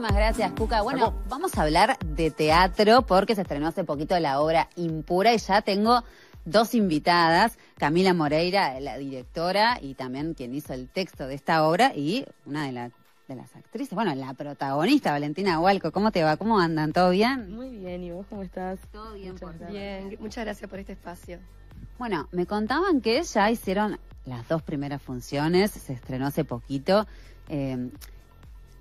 Muchas gracias, Cuca. Bueno, vamos a hablar de teatro porque se estrenó hace poquito la obra Impura y ya tengo dos invitadas, Camila Moreira, la directora y también quien hizo el texto de esta obra y una de las actrices, bueno, la protagonista, Valentina Hualco, ¿cómo te va? ¿Cómo andan? ¿Todo bien? Muy bien, ¿y vos cómo estás? Todo bien, muchas, bien. Muchas gracias por este espacio. Bueno, me contaban que ya hicieron las dos primeras funciones, se estrenó hace poquito. Eh,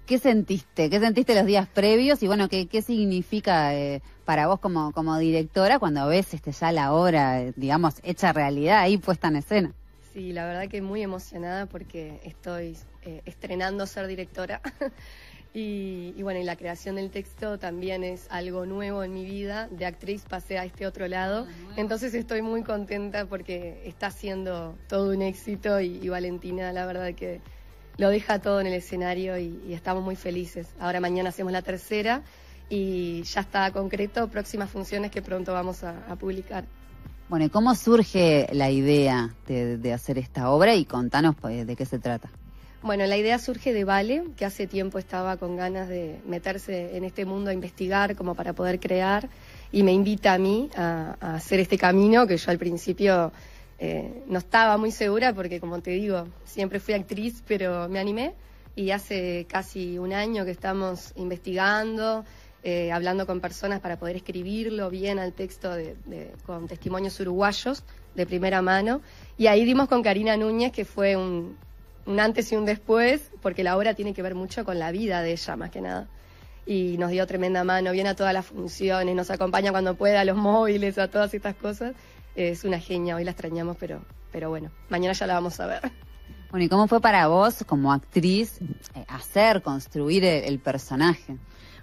¿Qué sentiste? ¿Qué sentiste los días previos? Y bueno, ¿qué, significa eh, para vos como, directora cuando ves este, ya la obra, eh, digamos, hecha realidad ahí puesta en escena? Sí, la verdad que muy emocionada porque estoy eh, estrenando ser directora. y, bueno, y la creación del texto también es algo nuevo en mi vida. De actriz pasé a este otro lado. Ah, Entonces estoy muy contenta porque está siendo todo un éxito y Valentina, la verdad que lo deja todo en el escenario y, estamos muy felices. Ahora mañana hacemos la tercera y ya está concreto próximas funciones que pronto vamos a, publicar. Bueno, ¿y cómo surge la idea de, hacer esta obra? Y contanos pues, de qué se trata. Bueno, la idea surge de Vale, que hace tiempo estaba con ganas de meterse en este mundo a investigar como para poder crear y me invita a mí a hacer este camino que yo al principio eh, no estaba muy segura porque, como te digo, siempre fui actriz, pero me animé y hace casi un año que estamos investigando, eh, hablando con personas para poder escribirlo bien al texto con testimonios uruguayos de primera mano. Y ahí dimos con Karina Núñez, que fue un, antes y un después, porque la obra tiene que ver mucho con la vida de ella, más que nada y nos dio tremenda mano, viene a todas las funciones, nos acompaña cuando pueda a los móviles, a todas estas cosas es una genia, hoy la extrañamos, pero, pero bueno, mañana ya la vamos a ver. Bueno, ¿y cómo fue para vos como actriz eh, hacer, construir el personaje?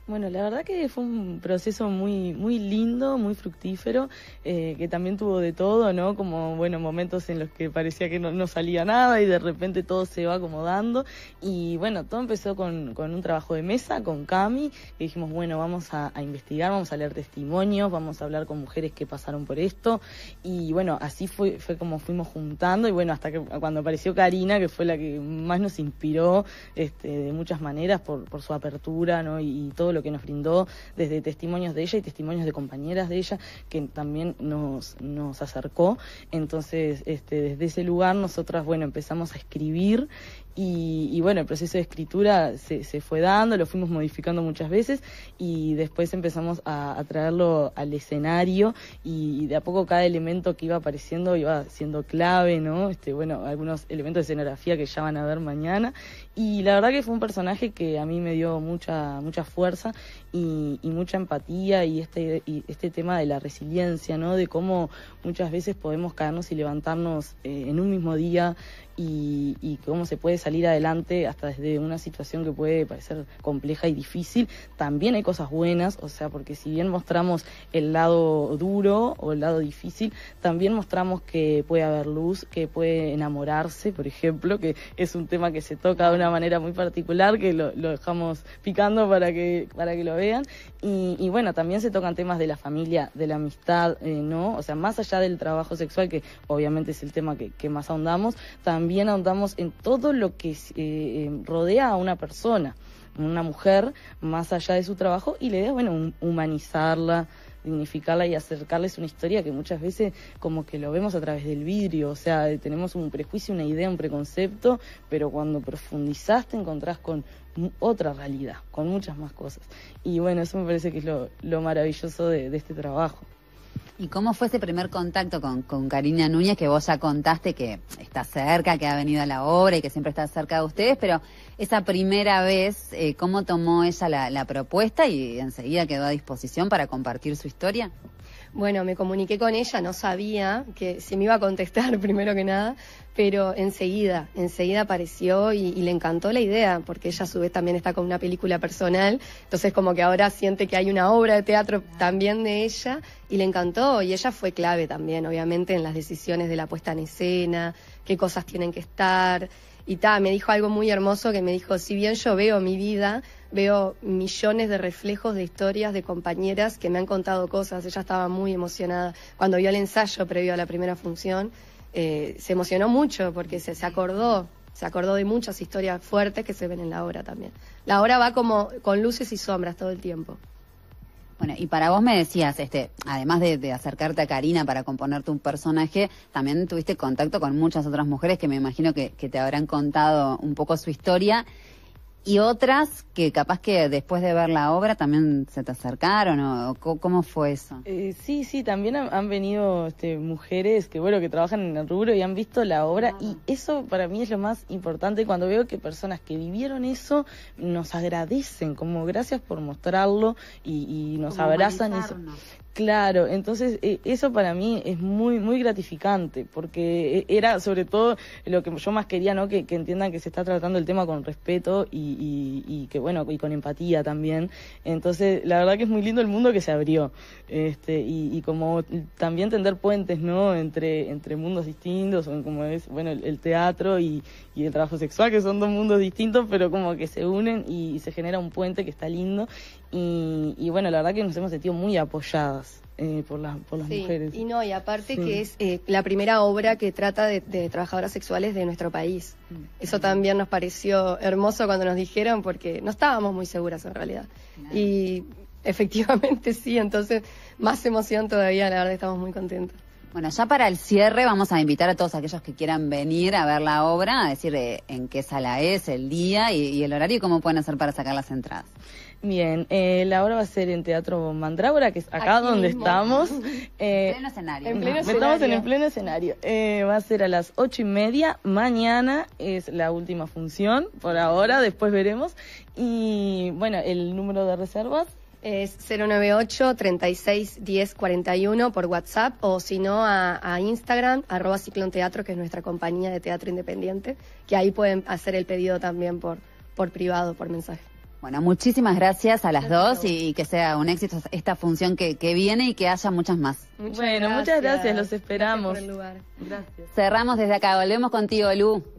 Bueno, la verdad que fue un proceso muy, muy lindo, muy fructífero, eh, que también tuvo de todo, ¿no? Como, bueno, momentos en los que parecía que no, no, salía nada y de repente todo se va acomodando. Y bueno, todo empezó con, un trabajo de mesa, con Cami, que dijimos, bueno, vamos a, investigar, vamos a leer testimonios, vamos a hablar con mujeres que pasaron por esto. Y bueno, así fue, fue como fuimos juntando y bueno, hasta que cuando apareció Karina, que fue la que más nos inspiró este, de muchas maneras por, su apertura, ¿no? Y, y todo lo que nos brindó desde testimonios de ella y testimonios de compañeras de ella que también nos, nos acercó. Entonces, este, desde ese lugar nosotras, bueno, empezamos a escribir y, bueno, el proceso de escritura se, se, fue dando, lo fuimos modificando muchas veces y después empezamos a, traerlo al escenario y, de a poco cada elemento que iba apareciendo iba siendo clave, ¿no? Este, bueno, algunos elementos de escenografía que ya van a ver mañana y la verdad que fue un personaje que a mí me dio mucha, mucha fuerza y, y mucha empatía y este, este tema de la resiliencia, ¿no? De cómo muchas veces podemos caernos y levantarnos eh, en un mismo día y, cómo se puede salir adelante hasta desde una situación que puede parecer compleja y difícil. También hay cosas buenas, o sea, porque si bien mostramos el lado duro o el lado difícil, también mostramos que puede haber luz, que puede enamorarse, por ejemplo, que es un tema que se toca de una manera muy particular, que lo, dejamos picando para que, para que lo vean. Y, bueno, también se tocan temas de la familia, de la amistad, eh, ¿no? O sea, más allá del trabajo sexual, que obviamente es el tema que más ahondamos, también también ahondamos en todo lo que eh, eh, rodea a una persona, una mujer, más allá de su trabajo, y la idea es, bueno, humanizarla, dignificarla y acercarles una historia que muchas veces como que lo vemos a través del vidrio, o sea, tenemos un prejuicio, una idea, un preconcepto, pero cuando profundizas te encontrás con otra realidad, con muchas más cosas. Y bueno, eso me parece que es lo, maravilloso de este trabajo. ¿Y cómo fue ese primer contacto con, con Karina Núñez, que vos ya contaste que está cerca, que ha venido a la obra y que siempre está cerca de ustedes, pero esa primera vez, eh, ¿cómo tomó ella la propuesta y enseguida quedó a disposición para compartir su historia? Bueno, me comuniqué con ella, no sabía que si me iba a contestar primero que nada, pero enseguida, enseguida apareció y, y, le encantó la idea, porque ella a su vez también está con una película personal, entonces como que ahora siente que hay una obra de teatro también de ella y le encantó y ella fue clave también, obviamente, en las decisiones de la puesta en escena, qué cosas tienen que estar. Y me dijo algo muy hermoso que me dijo, si bien yo veo mi vida, veo millones de reflejos de historias de compañeras que me han contado cosas. Ella estaba muy emocionada cuando vio el ensayo previo a la primera función. Eh, se emocionó mucho porque se, se acordó se acordó de muchas historias fuertes que se ven en la obra también. La obra va como con luces y sombras todo el tiempo. Bueno, y para vos me decías, este, además de, acercarte a Karina para componerte un personaje, también tuviste contacto con muchas otras mujeres que me imagino que, que te habrán contado un poco su historia y otras que capaz que después de ver la obra también se te acercaron o, cómo fue eso. Eh, sí, sí, también han, venido este, mujeres que bueno que trabajan en el rubro y han visto la obra y eso para mí es lo más importante cuando veo que personas que vivieron eso nos agradecen como gracias por mostrarlo y, nos abrazan. Y, Claro, entonces eh, eso para mí es muy, muy gratificante, porque eh, era sobre todo lo que yo más quería, ¿no? Que, entiendan que se está tratando el tema con respeto y, y, que, bueno, y con empatía también. Entonces, la verdad que es muy lindo el mundo que se abrió, este, y, como también tender puentes, ¿no? Entre, mundos distintos, como es, bueno, el, el teatro y, el trabajo sexual, que son dos mundos distintos, pero como que se unen y se genera un puente que está lindo y, bueno, la verdad que nos hemos sentido muy apoyadas. Eh, por, la, por las sí, mujeres. Y no, y aparte que es eh, la primera obra que trata de, trabajadoras sexuales de nuestro país. Mm. Eso también nos pareció hermoso cuando nos dijeron, porque no estábamos muy seguras en realidad. Y efectivamente sí, entonces más emoción todavía, la verdad estamos muy contentos. Bueno, ya para el cierre vamos a invitar a todos aquellos que quieran venir a ver la obra, a decir eh, en qué sala es, el día y, el horario y cómo pueden hacer para sacar las entradas. Bien, eh, la hora va a ser en Teatro Mandrágora, que es acá donde estamos. en eh, pleno escenario. Estamos en el pleno escenario. Eh, va a ser a las ocho y media. Mañana es la última función, por ahora, después veremos. Y bueno, el número de reservas es 098 36 10 41 por WhatsApp o si no a, Instagram, arroba Ciclón Teatro, que es nuestra compañía de teatro independiente, que ahí pueden hacer el pedido también por, por privado, por mensaje. Bueno, muchísimas gracias a las dos y, que sea un éxito esta función que, viene y que haya muchas más. bueno, muchas gracias, los esperamos. Cerramos desde acá, volvemos contigo, Lu.